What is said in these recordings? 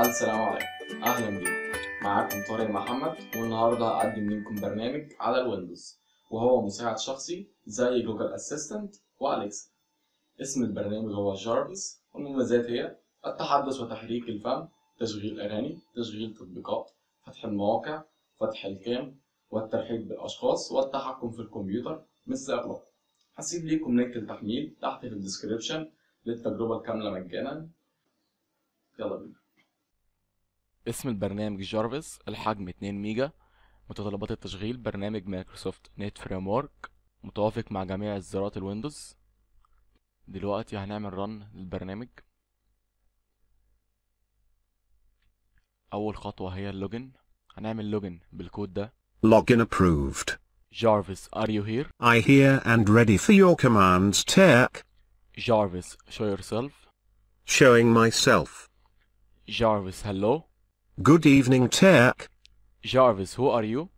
السلام عليكم اهلا بيكم معاكم طارق محمد والنهارده هقدم لكم برنامج على الويندوز وهو مساعد شخصي زي جوجل اسيستنت واليكسا اسم البرنامج هو جارفيس والمميزات هي التحدث وتحريك الفم تشغيل اغاني تشغيل تطبيقات فتح المواقع فتح الكام والترحيب بالاشخاص والتحكم في الكمبيوتر مثل اغلاق هسيب ليكم لينك التحميل تحت في الديسكريبشن للتجربة الكاملة مجانا يلا بينا اسم البرنامج جارفيس الحجم 2 ميجا متطلبات التشغيل برنامج مايكروسوفت نت فريم ورك متوافق مع جميع الزرارات الويندوز دلوقتي هنعمل رن للبرنامج أول خطوة هي اللوجن هنعمل لوجن بالكود ده لوجن جارفيس ار يو هير اي هير اند ريدي فور يور كوماندز تك جارفيس شو يور سيلف شوينج ماي سيلف جارفيس هالو Good evening, Tech. Jarvis, who are you?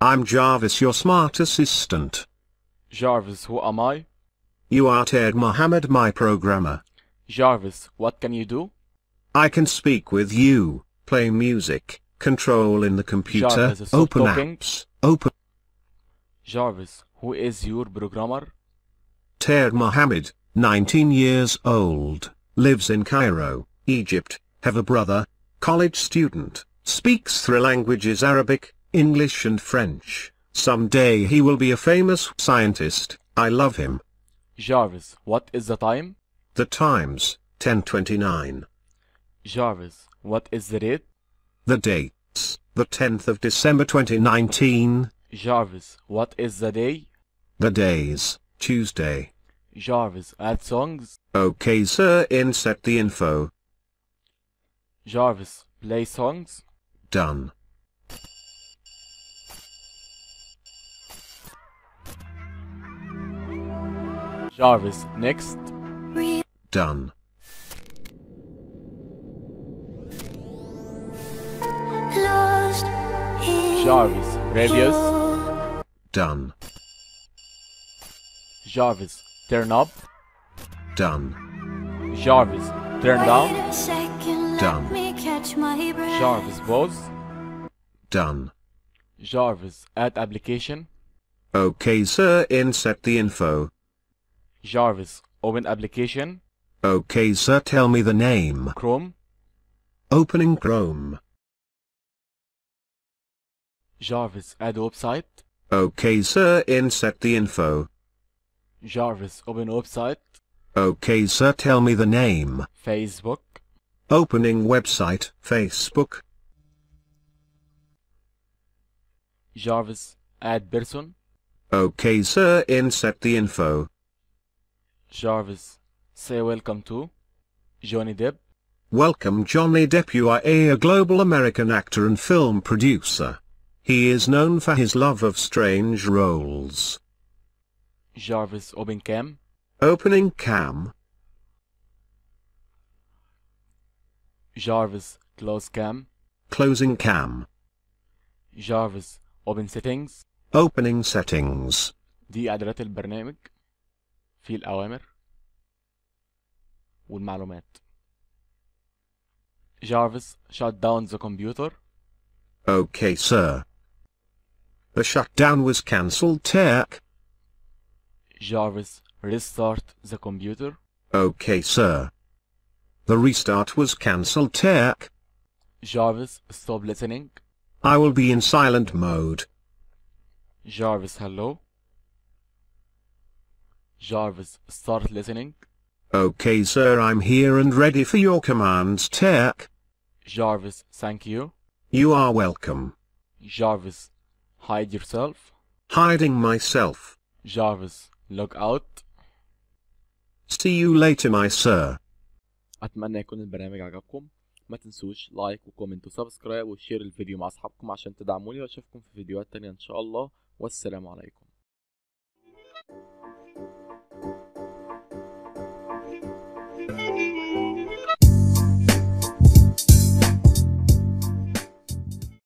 I'm Jarvis, your smart assistant. Jarvis, who am I? You are Ted Mohammed, my programmer. Jarvis, what can you do? I can speak with you, play music, control in the computer, Jarvis, open apps, open... Jarvis, who is your programmer? Ted Mohammed, 19 years old, lives in Cairo, Egypt, have a brother, college student, speaks three languages Arabic, English and French. Someday he will be a famous scientist, I love him. Jarvis, what is the time? The time's 1029. Jarvis, what is the date? The date's the 10th of December 2019. Jarvis, what is the day? The day's Tuesday. Jarvis, add songs. Okay sir, insert the info. Jarvis, play songs. Done. Jarvis, next. Done. Jarvis, radius. Done. Jarvis, turn up. Done. Jarvis, Turn down. Done. Jarvis Bose. Done. Jarvis add application. OK sir, insert the info. Jarvis open application. OK sir, tell me the name. Chrome. Opening Chrome. Jarvis add website. OK sir, insert the info. Jarvis open website. Okay sir tell me the name. Facebook. Opening website, Facebook. Jarvis Adberson. Okay sir insert the info. Jarvis, say welcome to Johnny Depp. Welcome Johnny Depp you are a global American actor and film producer. He is known for his love of strange roles. Jarvis Obencam Opening cam. Jarvis, close cam. Closing cam. Jarvis, open settings. Opening settings. دي إعدادات البرنامج في الأوامر والمعلومات. Jarvis, shut down the computer. Okay, sir. The shutdown was cancelled, Tech. Jarvis, restart the computer? Okay, sir. The restart was cancelled, Tech. Jarvis, stop listening. I will be in silent mode. Jarvis, hello? Jarvis, start listening. Okay, sir, I'm here and ready for your commands, Tech. Jarvis, thank you. You are welcome. Jarvis, hide yourself. Hiding myself. Jarvis, look out. See you later my sir. اتمنى يكون البرنامج عجبكم ما تنسوش لايك وكومنت وسبسكرايب وشير الفيديو مع اصحابكم عشان تدعموني واشوفكم في فيديوهات تانية ان شاء الله والسلام عليكم Thank you.